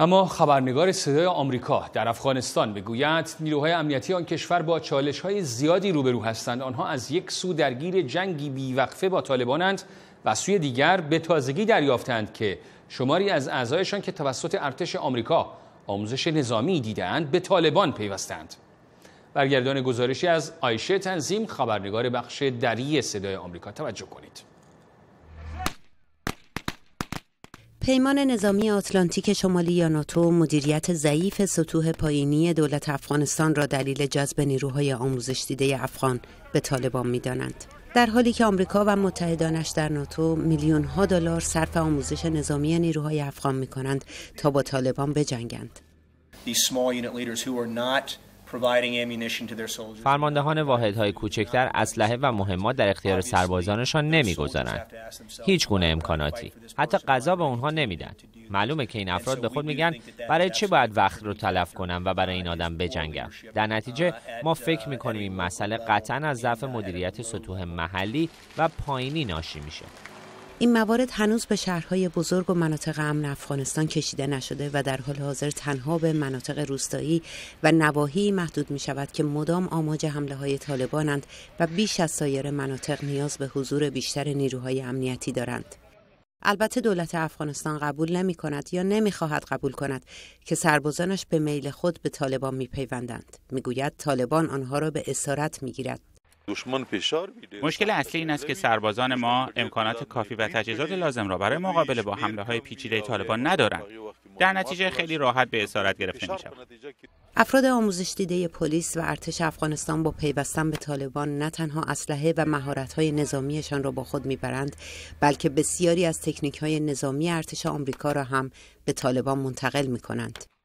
اما خبرنگار صدای آمریکا در افغانستان میگوید نیروهای امنیتی آن کشور با چالش های زیادی روبرو هستند آنها از یک سو درگیر جنگی بیوقفه با طالبانند و سوی دیگر به تازگی دریافتند که شماری از اعضایشان که توسط ارتش آمریکا آموزش نظامی دیدند به طالبان پیوستند برگردان گزارشی از آیشه تنظیم خبرنگار بخش دری صدای آمریکا توجه کنید پیمان نظامی آتلانتیک شمالی یا ناتو مدیریت ضعیف سطوح پایینی دولت افغانستان را دلیل جذب نیروهای آموزش دیده افغان به طالبان دانند. در حالی که آمریکا و متحدانش در ناتو میلیون ها دلار صرف آموزش نظامی نیروهای افغان می کنند تا با طالبان بجنگند. فرماندهان واحدهای کوچکتر اسلحه و مهمات در اختیار سربازانشان نمیگذارند هیچ گونه امکاناتی حتی غذا به اونها نمیدن معلومه که این افراد به خود میگن برای چه باید وقت رو تلف کنم و برای این آدم بجنگم در uh, نتیجه uh, ما فکر میکنیم این مسئله قطعا از ضعف مدیریت سطوح محلی و پایینی ناشی میشه این موارد هنوز به شهرهای بزرگ و مناطق امن افغانستان کشیده نشده و در حال حاضر تنها به مناطق روستایی و نواحی محدود می شود که مدام آماج حمله های طالبانند و بیش از سایر مناطق نیاز به حضور بیشتر نیروهای امنیتی دارند. البته دولت افغانستان قبول نمی کند یا نمی خواهد قبول کند که سربازانش به میل خود به طالبان می پیوندند. می گوید طالبان آنها را به اسارت می گیرد دشمن فشار مشکل اصلی این است که سربازان ما امکانات کافی و تجهیزات لازم را برای خب مقابله با حمله های پیچیده طالبان ندارند در نتیجه خیلی راحت به خب، اسارت خب، گرفته می شود. افراد آموزش دیده پلیس و ارتش افغانستان با پیوستن به طالبان نه تنها اسلحه و مهارت‌های نظامیشان را با خود میبرند بلکه بسیاری از تکنیک های نظامی ارتش آمریکا را هم به طالبان منتقل می کنند.